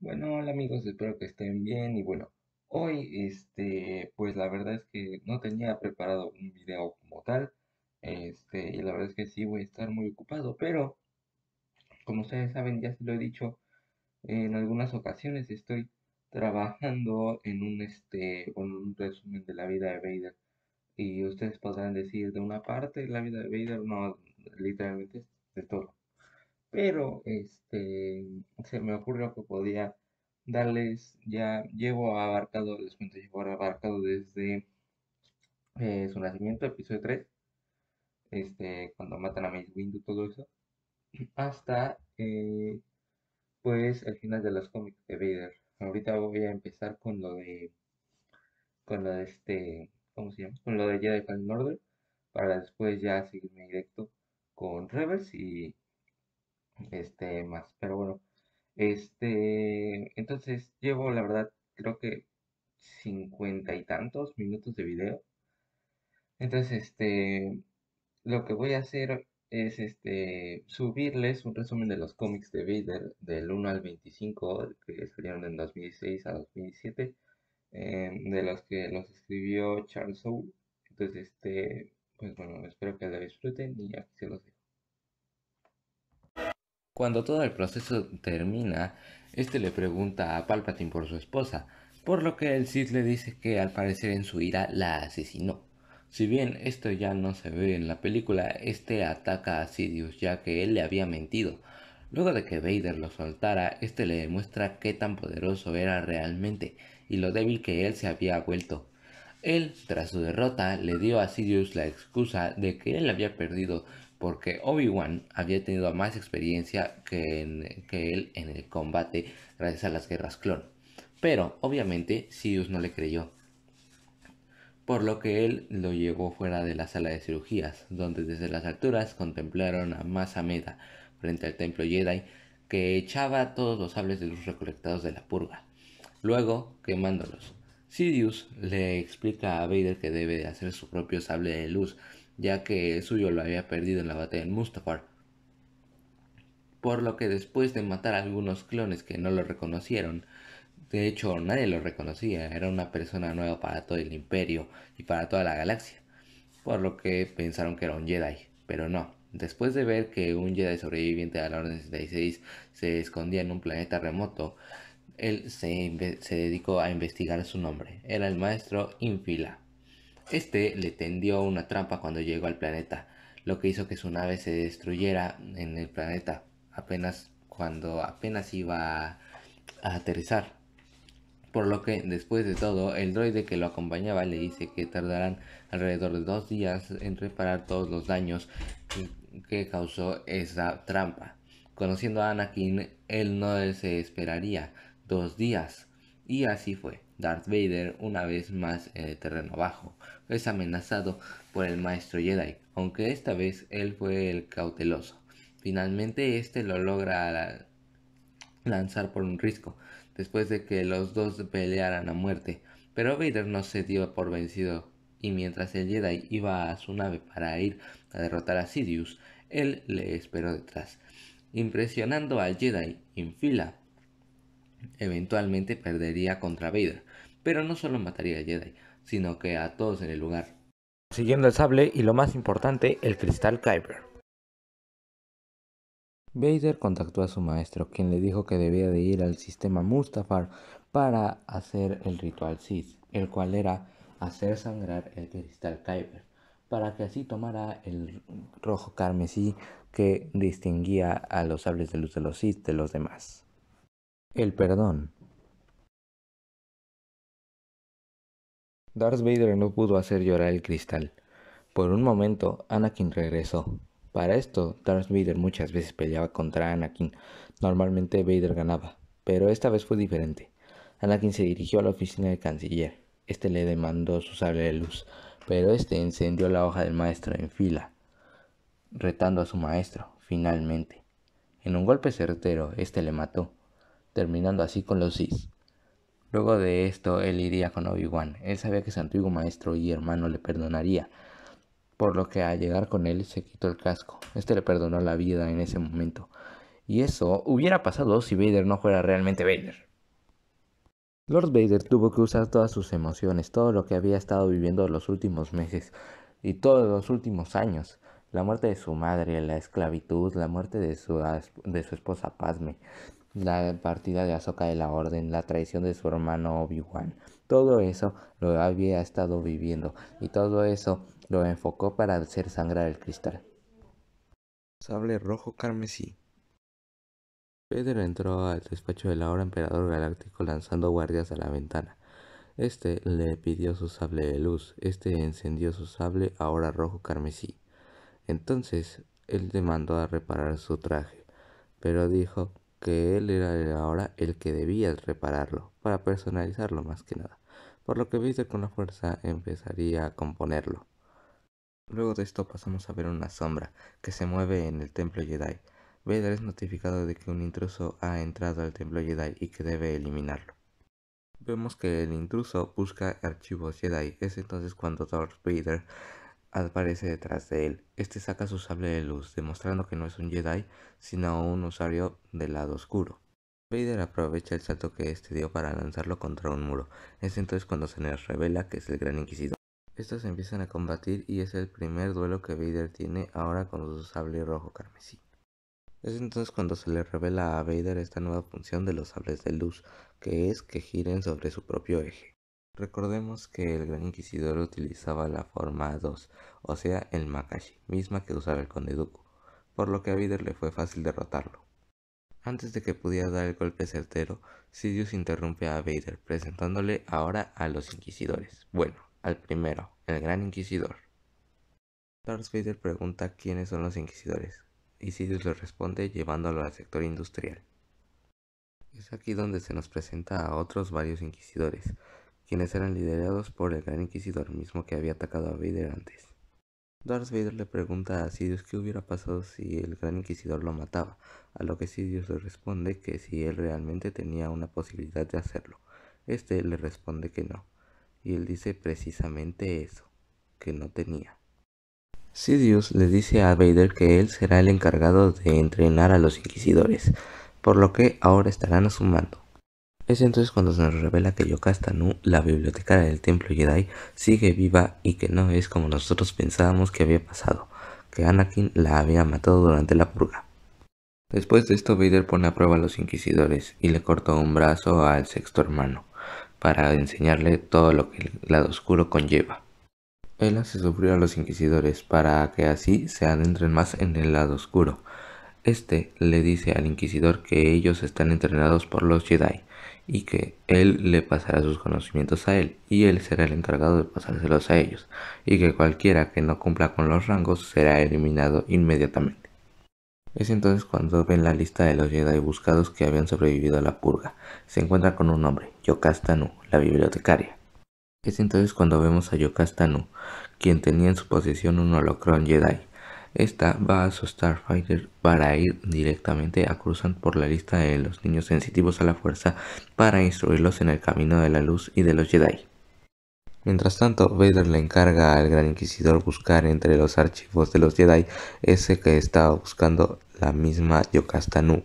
Bueno, hola amigos, espero que estén bien y bueno, hoy este, pues la verdad es que no tenía preparado un video como tal, este, y la verdad es que sí voy a estar muy ocupado, pero como ustedes saben, ya se lo he dicho en algunas ocasiones, estoy trabajando en un este, bueno, un resumen de la vida de Vader. Y ustedes podrán decir de una parte la vida de Vader, no, literalmente de todo pero este, se me ocurrió que podía darles, ya llevo abarcado, les cuento, llevo abarcado desde eh, su nacimiento, episodio 3, este, cuando matan a Mace Windu, todo eso, hasta eh, pues el final de los cómics de Vader. Ahorita voy a empezar con lo de, con lo de este, ¿cómo se llama? Con lo de Jedi Fallen Order, para después ya seguirme directo con Rebels y este, más. Pero bueno, este, entonces llevo, la verdad, creo que cincuenta y tantos minutos de video. Entonces, este, lo que voy a hacer es este, subirles un resumen de los cómics de Vader del 1 al 25 que salieron en 2006 a 2007, em, de los que los escribió Charles Soule. Entonces, este, pues bueno, espero que lo disfruten y aquí se los dejo. Cuando todo el proceso termina, este le pregunta a Palpatine por su esposa, por lo que el Sith le dice que al parecer en su ira la asesinó. Si bien esto ya no se ve en la película, este ataca a Sidious ya que él le había mentido. Luego de que Vader lo soltara, este le demuestra qué tan poderoso era realmente y lo débil que él se había vuelto. Él, tras su derrota, le dio a Sidious la excusa de que él había perdido porque Obi-Wan había tenido más experiencia que, él en el combate gracias a las guerras clon. Pero obviamente Sidious no le creyó, por lo que él lo llevó fuera de la sala de cirugías, donde desde las alturas contemplaron a Masameda frente al templo Jedi que echaba todos los sables de luz recolectados de la purga, luego quemándolos. Sidious le explica a Vader que debe de hacer su propio sable de luz ya que el suyo lo había perdido en la batalla en Mustafar. Por lo que después de matar a algunos clones que no lo reconocieron, de hecho nadie lo reconocía, era una persona nueva para todo el imperio y para toda la galaxia, por lo que pensaron que era un Jedi, pero no. Después de ver que un Jedi sobreviviente de la Orden 66 se escondía en un planeta remoto, él se, se dedicó a investigar su nombre. Era el maestro Infila. Este le tendió una trampa cuando llegó al planeta, lo que hizo que su nave se destruyera en el planeta apenas cuando apenas iba a aterrizar. Por lo que, después de todo, el droide que lo acompañaba le dice que tardarán alrededor de dos días en reparar todos los daños que causó esa trampa. Conociendo a Anakin, él no se esperaría dos días. Y así fue, Darth Vader una vez más en el terreno bajo, es amenazado por el maestro Jedi, aunque esta vez él fue el cauteloso. Finalmente este lo logra lanzar por un risco, después de que los dos pelearan a muerte, pero Vader no se dio por vencido y mientras el Jedi iba a su nave para ir a derrotar a Sidious, él le esperó detrás, impresionando al Jedi en fila. Eventualmente perdería contra Vader, pero no solo mataría a Jedi, sino que a todos en el lugar. Siguiendo el sable y lo más importante, el cristal Kyber. Vader contactó a su maestro, quien le dijo que debía de ir al sistema Mustafar para hacer el ritual Sith, el cual era hacer sangrar el cristal Kyber, para que así tomara el rojo carmesí que distinguía a los sables de luz de los Sith de los demás. El perdón Darth Vader no pudo hacer llorar el cristal. Por un momento, Anakin regresó. Para esto, Darth Vader muchas veces peleaba contra Anakin. Normalmente Vader ganaba, pero esta vez fue diferente. Anakin se dirigió a la oficina del canciller. Este le demandó su sable de luz, pero este encendió la hoja del maestro en fila, retando a su maestro, finalmente. En un golpe certero, este le mató, terminando así con los Sith. Luego de esto, él iría con Obi-Wan. Él sabía que su antiguo maestro y hermano le perdonaría, por lo que al llegar con él se quitó el casco. Este le perdonó la vida en ese momento. Y eso hubiera pasado si Vader no fuera realmente Vader. Lord Vader tuvo que usar todas sus emociones, todo lo que había estado viviendo los últimos meses y todos los últimos años. La muerte de su madre, la esclavitud, la muerte de su, de su esposa Pazme la partida de Azoka de la Orden, la traición de su hermano Obi-Wan. Todo eso lo había estado viviendo y todo eso lo enfocó para hacer sangrar el cristal. Sable rojo carmesí. Pedro entró al despacho del ahora emperador galáctico lanzando guardias a la ventana. Este le pidió su sable de luz, este encendió su sable ahora rojo carmesí. Entonces él le mandó a reparar su traje, pero dijo que él era ahora el que debía repararlo, para personalizarlo más que nada, por lo que viste con la fuerza empezaría a componerlo. Luego de esto pasamos a ver una sombra que se mueve en el templo Jedi. Vader es notificado de que un intruso ha entrado al templo Jedi y que debe eliminarlo. Vemos que el intruso busca archivos Jedi, es entonces cuando Darth Vader aparece detrás de él. Este saca su sable de luz, demostrando que no es un Jedi, sino un usuario del lado oscuro. Vader aprovecha el salto que este dio para lanzarlo contra un muro. Es entonces cuando se les revela que es el Gran Inquisidor. Estos empiezan a combatir y es el primer duelo que Vader tiene ahora con su sable rojo carmesí. Es entonces cuando se le revela a Vader esta nueva función de los sables de luz, que es que giren sobre su propio eje. Recordemos que el gran inquisidor utilizaba la forma 2, o sea, el Makashi, misma que usaba el conde Dooku, por lo que a Vader le fue fácil derrotarlo. Antes de que pudiera dar el golpe certero, Sidious interrumpe a Vader presentándole ahora a los inquisidores. Bueno, al primero, el gran inquisidor. Darth Vader pregunta quiénes son los inquisidores, y Sidious le responde llevándolo al sector industrial. Es aquí donde se nos presenta a otros varios inquisidores, quienes eran liderados por el gran inquisidor mismo que había atacado a Vader antes. Darth Vader le pregunta a Sidious qué hubiera pasado si el gran inquisidor lo mataba, a lo que Sidious le responde que si él realmente tenía una posibilidad de hacerlo. Este le responde que no, y él dice precisamente eso, que no tenía. Sidious le dice a Vader que él será el encargado de entrenar a los inquisidores, por lo que ahora estarán a su mando. Es entonces cuando se nos revela que Yocasta la bibliotecaria del templo Jedi, sigue viva y que no es como nosotros pensábamos que había pasado, que Anakin la había matado durante la purga. Después de esto Vader pone a prueba a los inquisidores y le corta un brazo al sexto hermano, para enseñarle todo lo que el lado oscuro conlleva. Él hace sufrir a los inquisidores para que así se adentren más en el lado oscuro. Este le dice al inquisidor que ellos están entrenados por los Jedi y que él le pasará sus conocimientos a él y él será el encargado de pasárselos a ellos y que cualquiera que no cumpla con los rangos será eliminado inmediatamente. Es entonces cuando ven la lista de los Jedi buscados que habían sobrevivido a la purga. Se encuentra con un hombre, Yocastanu, la bibliotecaria. Es entonces cuando vemos a Yocastanu, quien tenía en su posesión un holocron Jedi, esta va a su Starfighter para ir directamente a Cruzan por la lista de los niños sensitivos a la fuerza para instruirlos en el camino de la luz y de los Jedi. Mientras tanto, Vader le encarga al Gran Inquisidor buscar entre los archivos de los Jedi ese que estaba buscando la misma Yocasta Nu.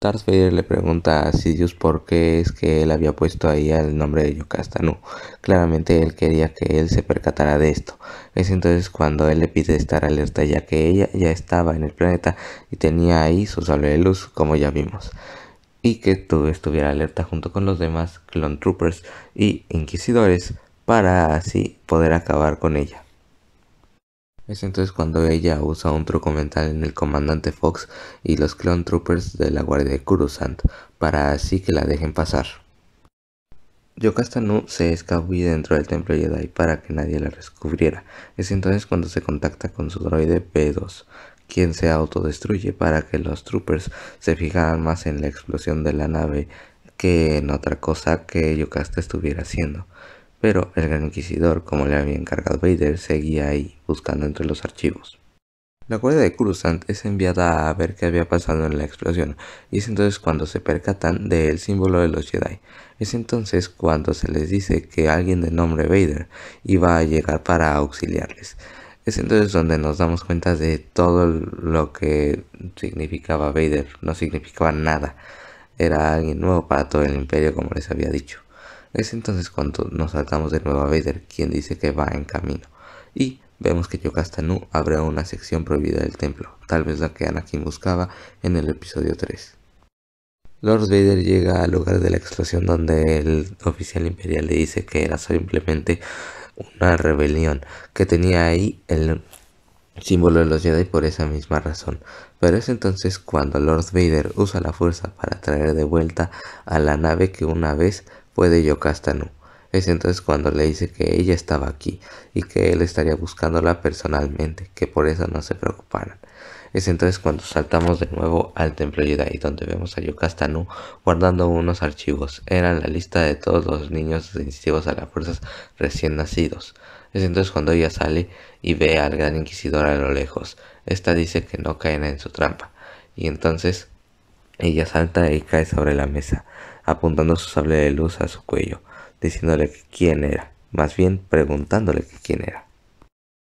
Darth le pregunta a Sidious por qué es que él había puesto ahí el nombre de Nu. Claramente él quería que él se percatara de esto. Es entonces cuando él le pide estar alerta ya que ella ya estaba en el planeta y tenía ahí su sable de luz como ya vimos. Y que tú estuviera alerta junto con los demás clone troopers y inquisidores para así poder acabar con ella. Es entonces cuando ella usa un truco mental en el comandante Fox y los clon troopers de la guardia de para así que la dejen pasar. Yocasta Nu se escabulle dentro del templo Jedi para que nadie la descubriera. Es entonces cuando se contacta con su droide B2, quien se autodestruye para que los troopers se fijaran más en la explosión de la nave que en otra cosa que Yocasta estuviera haciendo. Pero el gran inquisidor, como le había encargado Vader, seguía ahí, buscando entre los archivos. La cuerda de Cruzant es enviada a ver qué había pasado en la explosión, y es entonces cuando se percatan del símbolo de los Jedi. Es entonces cuando se les dice que alguien de nombre Vader iba a llegar para auxiliarles. Es entonces donde nos damos cuenta de todo lo que significaba Vader, no significaba nada. Era alguien nuevo para todo el imperio, como les había dicho. Es entonces cuando nos saltamos de nuevo a Vader, quien dice que va en camino, y vemos que Yokastanu habrá una sección prohibida del templo, tal vez la que Anakin buscaba en el episodio 3. Lord Vader llega al lugar de la explosión donde el oficial imperial le dice que era simplemente una rebelión, que tenía ahí el símbolo de los Jedi por esa misma razón. Pero es entonces cuando Lord Vader usa la fuerza para traer de vuelta a la nave que una vez Puede de Es entonces cuando le dice que ella estaba aquí y que él estaría buscándola personalmente, que por eso no se preocuparan. Es entonces cuando saltamos de nuevo al templo y donde vemos a Yokastanu guardando unos archivos. Eran la lista de todos los niños sensitivos a las fuerzas recién nacidos. Es entonces cuando ella sale y ve al gran inquisidor a lo lejos. Esta dice que no caen en su trampa. Y entonces ella salta y cae sobre la mesa apuntando su sable de luz a su cuello, diciéndole quién era, más bien preguntándole quién era.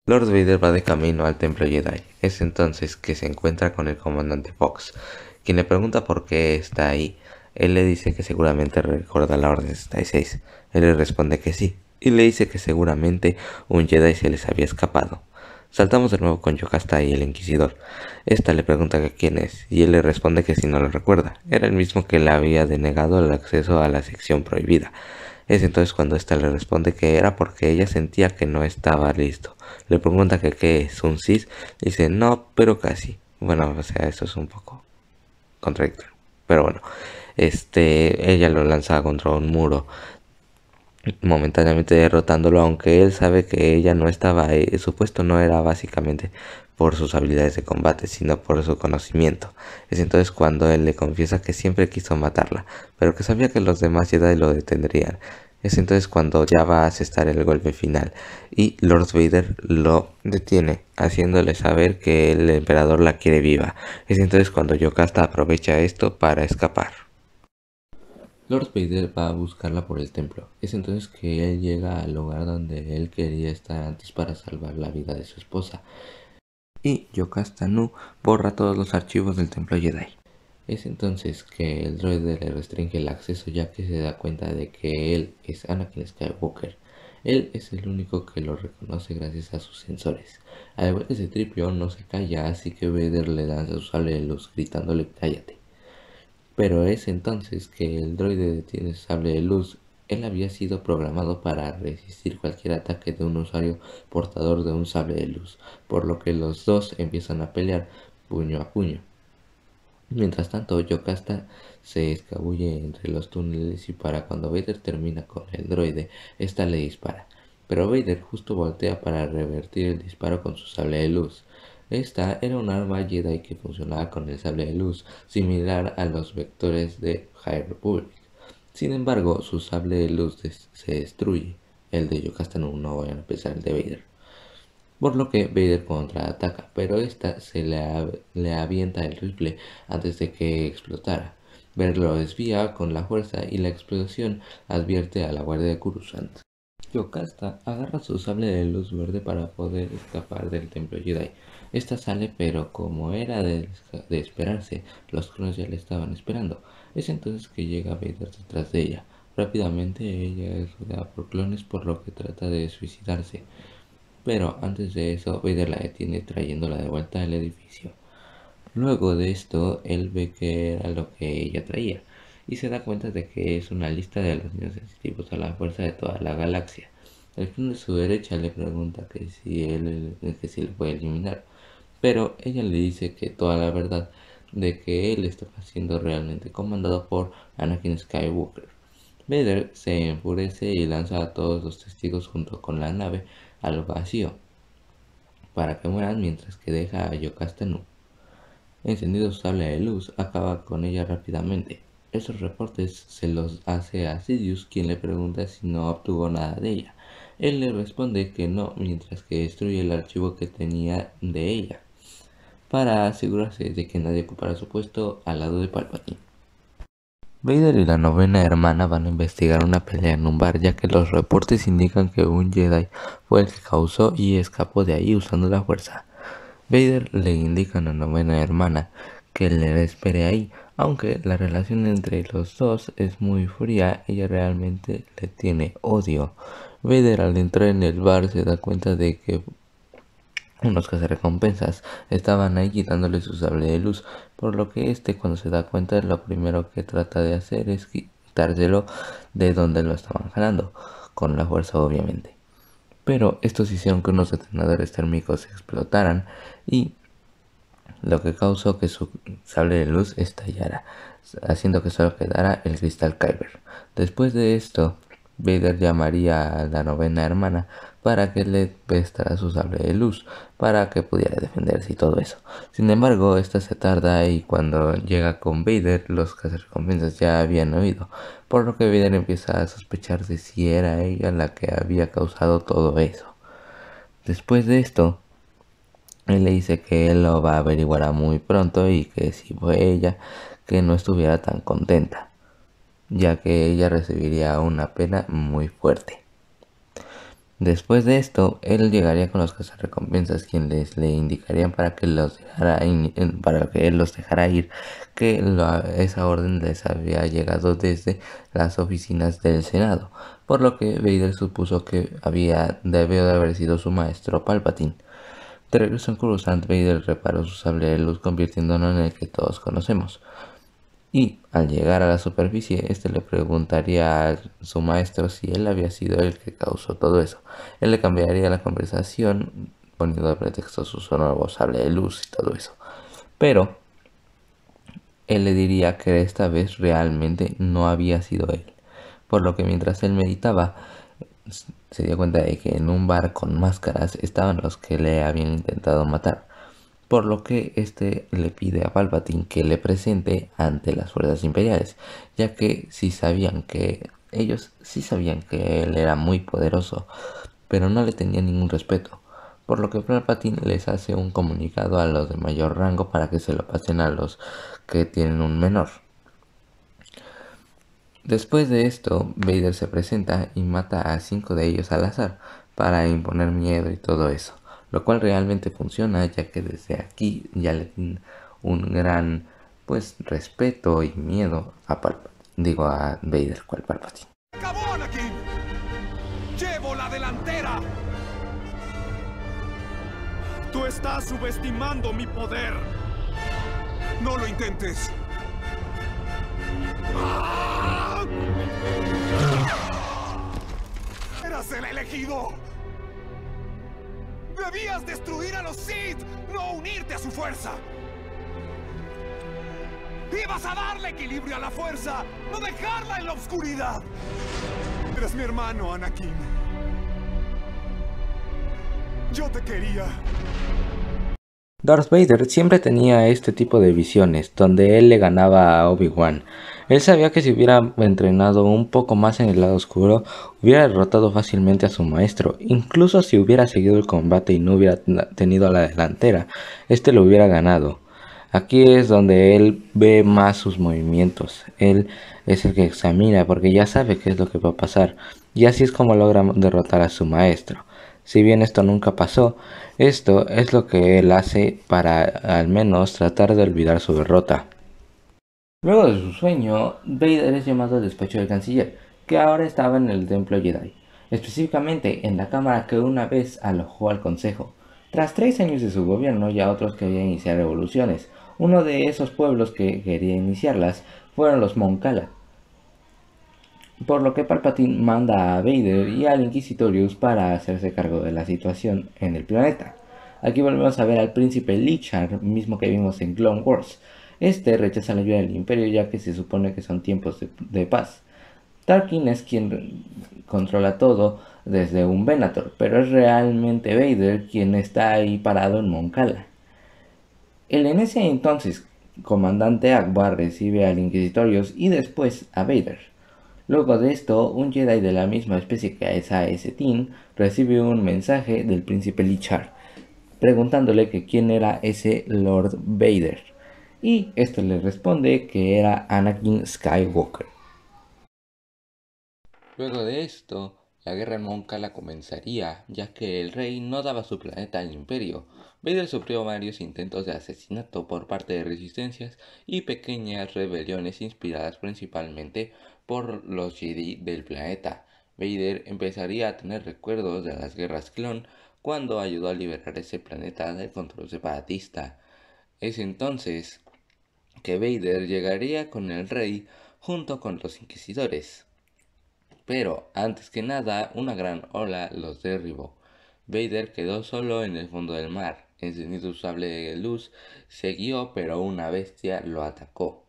Lord Vader va de camino al templo Jedi. Es entonces que se encuentra con el comandante Fox, quien le pregunta por qué está ahí. Él le dice que seguramente recuerda la Orden 66. Él le responde que sí, y le dice que seguramente un Jedi se les había escapado. Saltamos de nuevo con Yocasta y el inquisidor. Esta le pregunta que quién es, y él le responde que si no lo recuerda. Era el mismo que le había denegado el acceso a la sección prohibida. Es entonces cuando esta le responde que era porque ella sentía que no estaba listo. Le pregunta que qué es un cis, dice no, pero casi. Bueno, o sea, eso es un poco contradictorio. Pero bueno, este, ella lo lanzaba contra un muro momentáneamente derrotándolo, aunque él sabe que ella no estaba ahí. Eh, su puesto no era básicamente por sus habilidades de combate, sino por su conocimiento. Es entonces cuando él le confiesa que siempre quiso matarla, pero que sabía que los demás Jedi lo detendrían. Es entonces cuando ya va a asestar el golpe final y Lord Vader lo detiene, haciéndole saber que el emperador la quiere viva. Es entonces cuando Yocasta aprovecha esto para escapar. Lord Vader va a buscarla por el templo. Es entonces que él llega al lugar donde él quería estar antes para salvar la vida de su esposa. Y Nu borra todos los archivos del templo Jedi. Es entonces que el droide le restringe el acceso ya que se da cuenta de que él es Anakin Skywalker. Él es el único que lo reconoce gracias a sus sensores. Al igual que tripio no se calla, así que Vader le dan sus sable gritándole cállate. Pero es entonces que el droide detiene sable de luz. Él había sido programado para resistir cualquier ataque de un usuario portador de un sable de luz, por lo que los dos empiezan a pelear puño a puño. Mientras tanto, Yocasta se escabulle entre los túneles y para cuando Vader termina con el droide, esta le dispara. Pero Vader justo voltea para revertir el disparo con su sable de luz. Esta era un arma Jedi que funcionaba con el sable de luz, similar a los vectores de High Republic. Sin embargo, su sable de luz se destruye. El de Yocasta no voy a empezar el de Vader. Por lo que Vader contraataca, pero esta se le, avienta el rifle antes de que explotara. Ver lo desvía con la fuerza y la explosión advierte a la guardia de Yocasta agarra su sable de luz verde para poder escapar del templo Jedi. Esta sale, pero como era de, esperarse, los clones ya la estaban esperando. Es entonces que llega Vader detrás de ella. Rápidamente ella es rodeada por clones por lo que trata de suicidarse. Pero antes de eso, Vader la detiene trayéndola de vuelta al edificio. Luego de esto, él ve que era lo que ella traía y se da cuenta de que es una lista de los niños sensitivos a la fuerza de toda la galaxia. El clon de su derecha le pregunta que si él que si le puede eliminar pero ella le dice que toda la verdad de que él estaba siendo realmente comandado por Anakin Skywalker. Vader se enfurece y lanza a todos los testigos junto con la nave al vacío para que mueran mientras que deja a Nu. Encendido su sable de luz, acaba con ella rápidamente. Estos reportes se los hace a Sidious quien le pregunta si no obtuvo nada de ella. Él le responde que no, mientras que destruye el archivo que tenía de ella para asegurarse de que nadie ocupara su puesto al lado de Palpatine. Vader y la novena hermana van a investigar una pelea en un bar ya que los reportes indican que un Jedi fue el que causó y escapó de ahí usando la fuerza. Vader le indica a la novena hermana que le espere ahí, aunque la relación entre los dos es muy fría, ella realmente le tiene odio. Vader al entrar en el bar se da cuenta de que unos recompensas estaban ahí quitándole su sable de luz, por lo que este cuando se da cuenta lo primero que trata de hacer es quitárselo de donde lo estaban jalando, con la fuerza obviamente. Pero estos hicieron que unos detonadores térmicos explotaran y lo que causó que su sable de luz estallara, haciendo que solo quedara el cristal Kyber. Después de esto, Vader llamaría a la novena hermana para que le prestara su sable de luz, para que pudiera defenderse y todo eso. Sin embargo, esta se tarda y cuando llega con Vader, los cazarrecompensas ya habían oído, por lo que Vader empieza a sospechar de si era ella la que había causado todo eso. Después de esto, él le dice que él lo va a averiguar muy pronto y que si fue ella, que no estuviera tan contenta, ya que ella recibiría una pena muy fuerte. Después de esto, él llegaría con los cazarrecompensas, quienes le indicarían para que los dejara para que él los dejara ir, que esa orden les había llegado desde las oficinas del Senado, por lo que Vader supuso que había debió de haber sido su maestro Palpatine. De regreso en Coruscant, Vader reparó su sable de luz convirtiéndolo en el que todos conocemos y al llegar a la superficie, este le preguntaría a su maestro si él había sido el que causó todo eso. Él le cambiaría la conversación poniendo de pretexto su sonoro sable de luz y todo eso. Pero él le diría que esta vez realmente no había sido él. Por lo que mientras él meditaba, se dio cuenta de que en un bar con máscaras estaban los que le habían intentado matar por lo que este le pide a Palpatine que le presente ante las fuerzas imperiales, ya que sí sabían que ellos sí sabían que él era muy poderoso, pero no le tenían ningún respeto, por lo que Palpatine les hace un comunicado a los de mayor rango para que se lo pasen a los que tienen un menor. Después de esto, Vader se presenta y mata a cinco de ellos al azar para imponer miedo y todo eso lo cual realmente funciona ya que desde aquí ya le tienen un gran pues respeto y miedo a Palpatine, digo a Vader cual Palpatine. ¡Acabó Anakin! ¡Llevo la delantera! Tú estás subestimando mi poder. No lo intentes. ¡Ah! ¡Eras el elegido! Debías destruir a los Sith, no unirte a su fuerza. ¡Ibas a darle equilibrio a la fuerza! ¡No dejarla en la oscuridad! Eres mi hermano, Anakin. Yo te quería. Darth Vader siempre tenía este tipo de visiones, donde él le ganaba a Obi-Wan. Él sabía que si hubiera entrenado un poco más en el lado oscuro, hubiera derrotado fácilmente a su maestro, incluso si hubiera seguido el combate y no hubiera tenido a la delantera, este lo hubiera ganado. Aquí es donde él ve más sus movimientos, él es el que examina porque ya sabe qué es lo que va a pasar, y así es como logra derrotar a su maestro. Si bien esto nunca pasó, esto es lo que él hace para al menos tratar de olvidar su derrota. Luego de su sueño, Vader es llamado al despacho del canciller, que ahora estaba en el templo Jedi, específicamente en la cámara que una vez alojó al consejo. Tras tres años de su gobierno ya otros querían iniciar revoluciones. Uno de esos pueblos que quería iniciarlas fueron los Moncala, por lo que Palpatine manda a Vader y al Inquisitorius para hacerse cargo de la situación en el planeta. Aquí volvemos a ver al príncipe Lichar, mismo que vimos en Clone Wars. Este rechaza la ayuda del imperio ya que se supone que son tiempos de, paz. Tarkin es quien controla todo desde un Venator, pero es realmente Vader quien está ahí parado en Moncala. El en ese entonces comandante Akbar recibe al Inquisitorius y después a Vader. Luego de esto, un Jedi de la misma especie que esa ese tin recibe un mensaje del príncipe Lichar, preguntándole quién era ese Lord Vader. Y este le responde que era Anakin Skywalker. Luego de esto, la guerra en la comenzaría, ya que el rey no daba su planeta al imperio. Vader sufrió varios intentos de asesinato por parte de resistencias y pequeñas rebeliones inspiradas principalmente por los Jedi del planeta. Vader empezaría a tener recuerdos de las guerras clon cuando ayudó a liberar ese planeta del control separatista. Es entonces que Vader llegaría con el rey junto con los inquisidores. Pero antes que nada, una gran ola los derribó. Vader quedó solo en el fondo del mar. Encendido su sable de luz, siguió, pero una bestia lo atacó.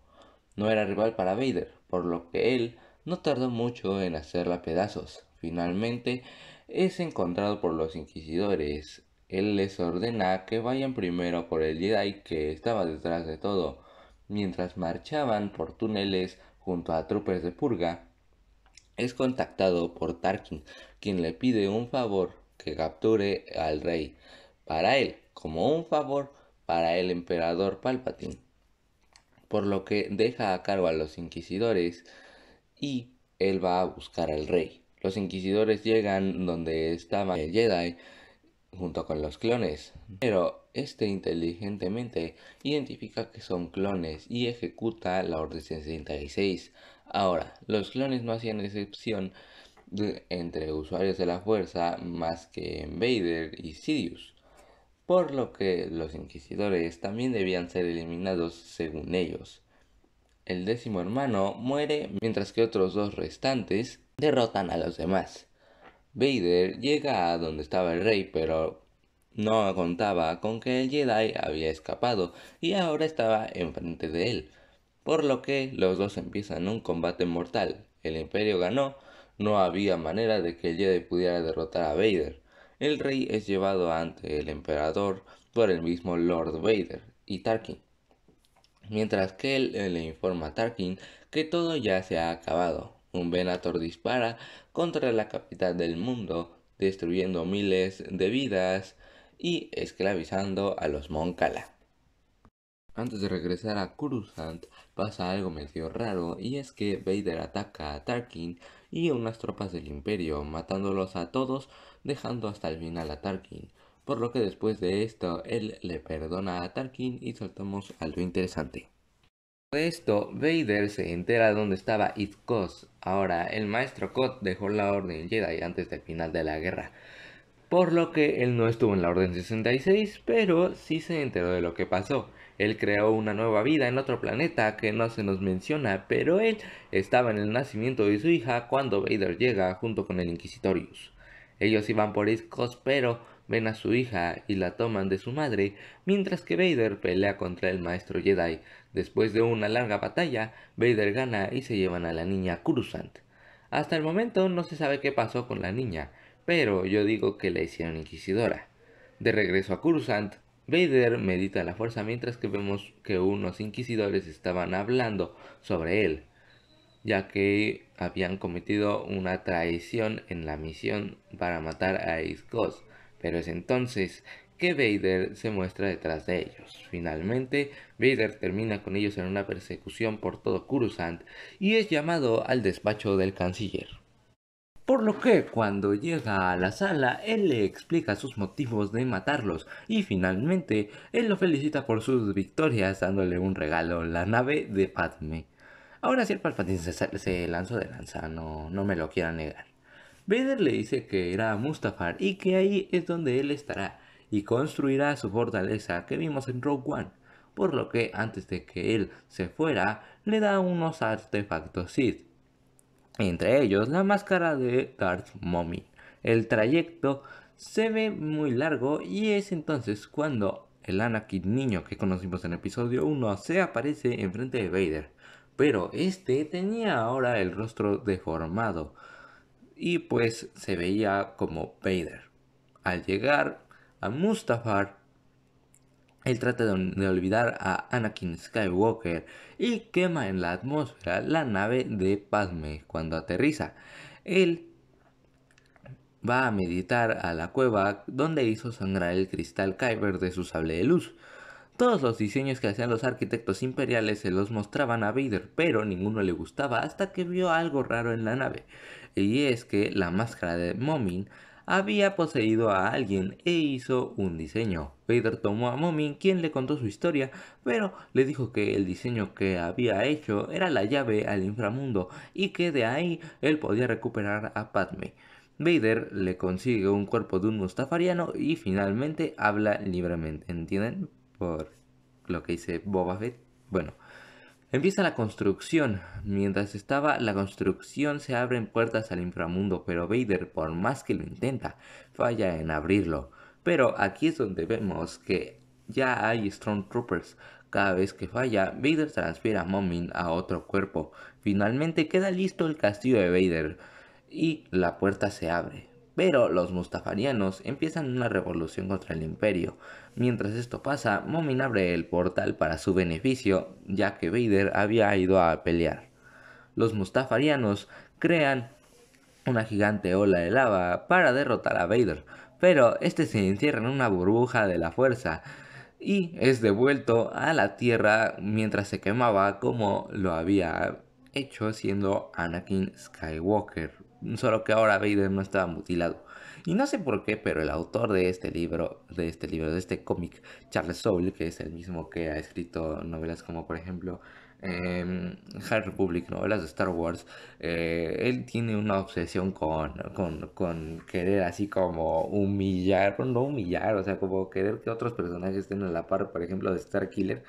No era rival para Vader, por lo que él no tardó mucho en hacerla pedazos. Finalmente es encontrado por los inquisidores. Él les ordena que vayan primero por el Jedi que estaba detrás de todo. Mientras marchaban por túneles junto a tropas de purga, es contactado por Tarkin, quien le pide un favor que capture al rey. Para él, como un favor para el emperador Palpatine por lo que deja a cargo a los inquisidores y él va a buscar al rey. Los inquisidores llegan donde estaba el Jedi junto con los clones, pero este inteligentemente identifica que son clones y ejecuta la Orden 66. Ahora, los clones no hacían excepción entre usuarios de la fuerza más que Vader y Sidious por lo que los inquisidores también debían ser eliminados según ellos. El décimo hermano muere mientras que otros dos restantes derrotan a los demás. Vader llega a donde estaba el rey, pero no contaba con que el Jedi había escapado y ahora estaba enfrente de él, por lo que los dos empiezan un combate mortal. El imperio ganó, no había manera de que el Jedi pudiera derrotar a Vader el rey es llevado ante el emperador por el mismo Lord Vader y Tarkin, mientras que él le informa a Tarkin que todo ya se ha acabado. Un Venator dispara contra la capital del mundo, destruyendo miles de vidas y esclavizando a los Cala. Antes de regresar a Coruscant, pasa algo medio raro y es que Vader ataca a Tarkin y unas tropas del imperio, matándolos a todos, dejando hasta el final a Tarkin. Por lo que después de esto, él le perdona a Tarkin y soltamos algo interesante. De esto, Vader se entera dónde estaba It Ahora, el maestro Kot dejó la Orden Jedi antes del final de la guerra por lo que él no estuvo en la Orden 66, pero sí se enteró de lo que pasó. Él creó una nueva vida en otro planeta que no se nos menciona, pero él estaba en el nacimiento de su hija cuando Vader llega junto con el Inquisitorius. Ellos iban por Iscos, pero ven a su hija y la toman de su madre, mientras que Vader pelea contra el maestro Jedi. Después de una larga batalla, Vader gana y se llevan a la niña Crusant. Hasta el momento no se sabe qué pasó con la niña, pero yo digo que la hicieron inquisidora. De regreso a Cursant, Vader medita la fuerza mientras que vemos que unos inquisidores estaban hablando sobre él, ya que habían cometido una traición en la misión para matar a Ace pero es entonces que Vader se muestra detrás de ellos. Finalmente, Vader termina con ellos en una persecución por todo Coruscant y es llamado al despacho del canciller por lo que cuando llega a la sala, él le explica sus motivos de matarlos y finalmente él lo felicita por sus victorias dándole un regalo, la nave de Padme. Ahora sí el Palpatine se, lanzó de lanza, no, no me lo quiera negar. Vader le dice que era Mustafar y que ahí es donde él estará y construirá su fortaleza que vimos en Rogue One, por lo que antes de que él se fuera le da unos artefactos Sith entre ellos la máscara de Darth Mommy. El trayecto se ve muy largo y es entonces cuando el Anakin niño que conocimos en episodio 1 se aparece enfrente de Vader. Pero este tenía ahora el rostro deformado y pues se veía como Vader. Al llegar a Mustafar, él trata de, olvidar a Anakin Skywalker y quema en la atmósfera la nave de Padme cuando aterriza. Él va a meditar a la cueva donde hizo sangrar el cristal Kyber de su sable de luz. Todos los diseños que hacían los arquitectos imperiales se los mostraban a Vader, pero ninguno le gustaba hasta que vio algo raro en la nave. Y es que la máscara de Momin había poseído a alguien e hizo un diseño. Vader tomó a Mommy, quien le contó su historia, pero le dijo que el diseño que había hecho era la llave al inframundo y que de ahí él podía recuperar a Padme. Vader le consigue un cuerpo de un mustafariano y finalmente habla libremente, ¿entienden? Por lo que dice Boba Fett. Bueno, Empieza la construcción. Mientras estaba la construcción se abren puertas al inframundo, pero Vader, por más que lo intenta, falla en abrirlo. Pero aquí es donde vemos que ya hay Stormtroopers. Cada vez que falla, Vader transfiere a Momin a otro cuerpo. Finalmente queda listo el castillo de Vader y la puerta se abre pero los mustafarianos empiezan una revolución contra el imperio. Mientras esto pasa, Momin abre el portal para su beneficio, ya que Vader había ido a pelear. Los mustafarianos crean una gigante ola de lava para derrotar a Vader, pero este se encierra en una burbuja de la fuerza y es devuelto a la tierra mientras se quemaba como lo había hecho siendo Anakin Skywalker solo que ahora Vader no estaba mutilado. Y no sé por qué, pero el autor de este libro, de este libro, de este cómic, Charles Soule, que es el mismo que ha escrito novelas como por ejemplo eh, Republic, novelas de Star Wars, eh, él tiene una obsesión con, con, querer así como humillar, pues, no humillar, o sea, como querer que otros personajes estén a la par, por ejemplo, de Star Killer.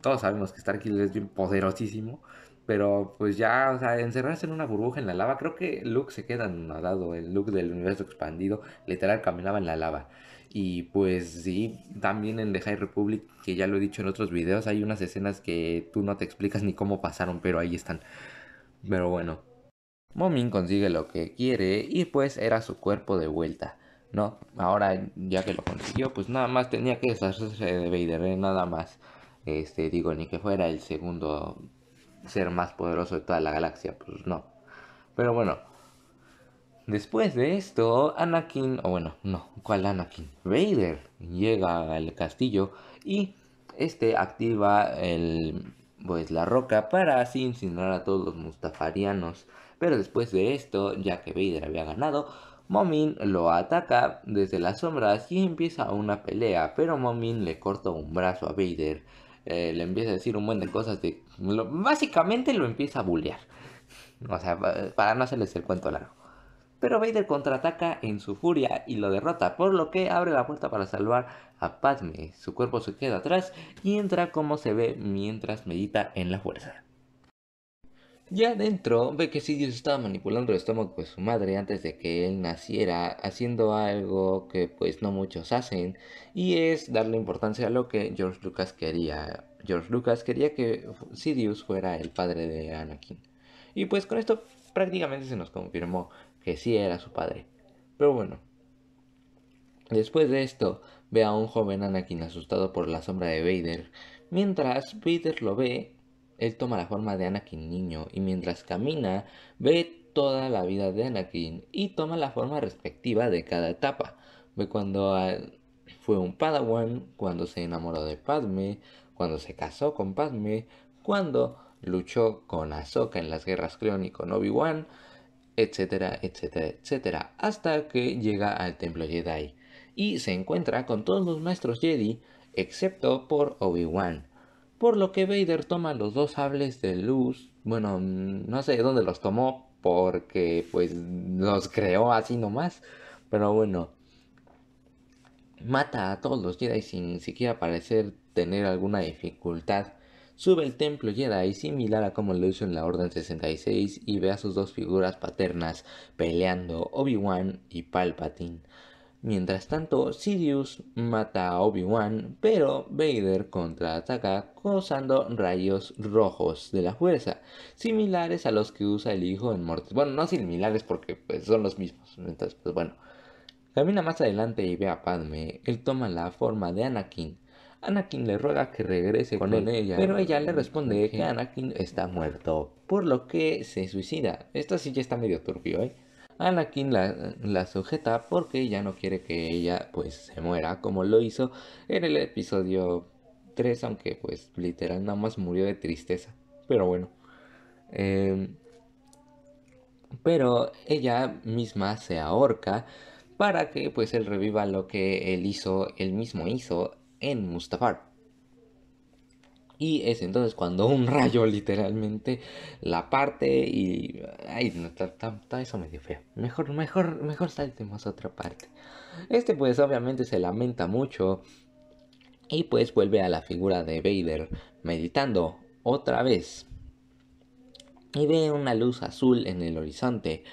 Todos sabemos que Starkiller es bien poderosísimo pero pues ya, o sea, encerrarse en una burbuja en la lava, creo que Luke se queda nadado, el Luke del universo expandido, literal caminaba en la lava. Y pues sí, también en The High Republic, que ya lo he dicho en otros videos, hay unas escenas que tú no te explicas ni cómo pasaron, pero ahí están. Pero bueno. Momin consigue lo que quiere y pues era su cuerpo de vuelta. ¿no? Ahora ya que lo consiguió, pues nada más tenía que deshacerse de Vader, ¿eh? nada más. Este, digo, ni que fuera el segundo ser más poderoso de toda la galaxia, pues no. Pero bueno, después de esto, Anakin, o bueno, no, ¿cuál Anakin? Vader llega al castillo y este activa el pues la roca para así incinerar a todos los mustafarianos. Pero después de esto, ya que Vader había ganado, Momin lo ataca desde las sombras y empieza una pelea, pero Momin le corta un brazo a Vader eh, le empieza a decir un buen de cosas. De, básicamente lo empieza a bullear. O sea, para no hacerles el cuento largo. Pero Vader contraataca en su furia y lo derrota, por lo que abre la puerta para salvar a Padme. Su cuerpo se queda atrás y entra como se ve mientras medita en la fuerza. Ya adentro ve que Sidious estaba manipulando el estómago de su madre antes de que él naciera, haciendo algo que pues no muchos hacen, y es darle importancia a lo que George Lucas quería. George Lucas quería que Sidious fuera el padre de Anakin. Y pues con esto prácticamente se nos confirmó que sí era su padre. Pero bueno, después de esto ve a un joven Anakin asustado por la sombra de Vader, mientras Vader lo ve él toma la forma de Anakin niño y mientras camina ve toda la vida de Anakin y toma la forma respectiva de cada etapa. Ve cuando ah, fue un Padawan, cuando se enamoró de Padme, cuando se casó con Padme, cuando luchó con Ahsoka en las guerras creón y con Obi-Wan, etcétera, etcétera, etcétera, hasta que llega al templo Jedi y se encuentra con todos los maestros Jedi excepto por Obi-Wan. Por lo que Vader toma los dos sables de luz. Bueno, no sé de dónde los tomó porque pues los creó así nomás. Pero bueno, mata a todos los Jedi sin siquiera parecer tener alguna dificultad. Sube el templo Jedi similar a como lo hizo en la Orden 66 y ve a sus dos figuras paternas peleando Obi-Wan y Palpatine. Mientras tanto, Sirius mata a Obi-Wan, pero Vader contraataca causando rayos rojos de la fuerza, similares a los que usa el hijo en Mortis. Bueno, no similares porque pues, son los mismos, entonces pues bueno. Camina más adelante y ve a Padme, él toma la forma de Anakin. Anakin le ruega que regrese con, ella, pero ella le responde que Anakin está muerto, por lo que se suicida. Esto sí ya está medio turbio, ¿eh? Anakin la, sujeta porque ya no quiere que ella pues se muera como lo hizo en el episodio 3, aunque pues literal nada más murió de tristeza. Pero bueno. Em, pero ella misma se ahorca para que pues él reviva lo que él hizo, él mismo hizo en Mustafar. Y es entonces cuando un rayo literalmente la parte y... Ay, no, está, eso medio feo. Mejor, mejor, mejor saltemos a otra parte. Este pues obviamente se lamenta mucho y pues vuelve a la figura de Vader meditando otra vez. Y ve una luz azul en el horizonte.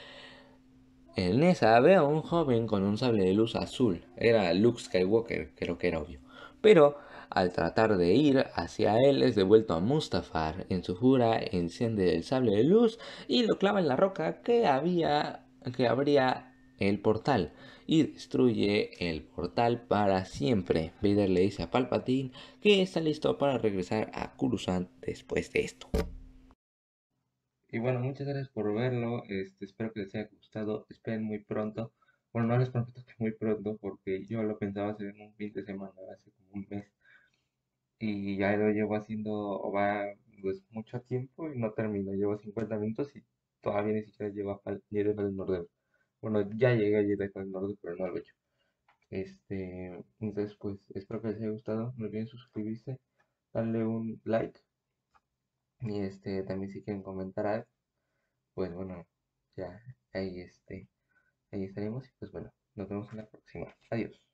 En esa ve a un joven con un sable de luz azul. Era Luke Skywalker, creo que era obvio. Pero al tratar de ir hacia él es devuelto a Mustafar. En su jura enciende el sable de luz y lo clava en la roca que había que abría el portal y destruye el portal para siempre. Vader le dice a Palpatine que está listo para regresar a Coruscant después de esto. Y bueno, muchas gracias por verlo. Este, espero que les haya gustado. Esperen muy pronto. Bueno, no les prometo que muy pronto porque yo lo pensaba hacer en un fin de semana, hace como un mes y ya lo llevo haciendo o va pues, mucho tiempo y no termino, llevo 50 minutos y todavía ni siquiera llego a llegar del Norte. Bueno, ya llegué a del Norte, pero no lo he hecho. Este, entonces pues espero que les haya gustado, no olviden suscribirse, darle un like y este también si quieren comentar algo, pues bueno, ya ahí este ahí estaremos y pues bueno, nos vemos en la próxima. Adiós.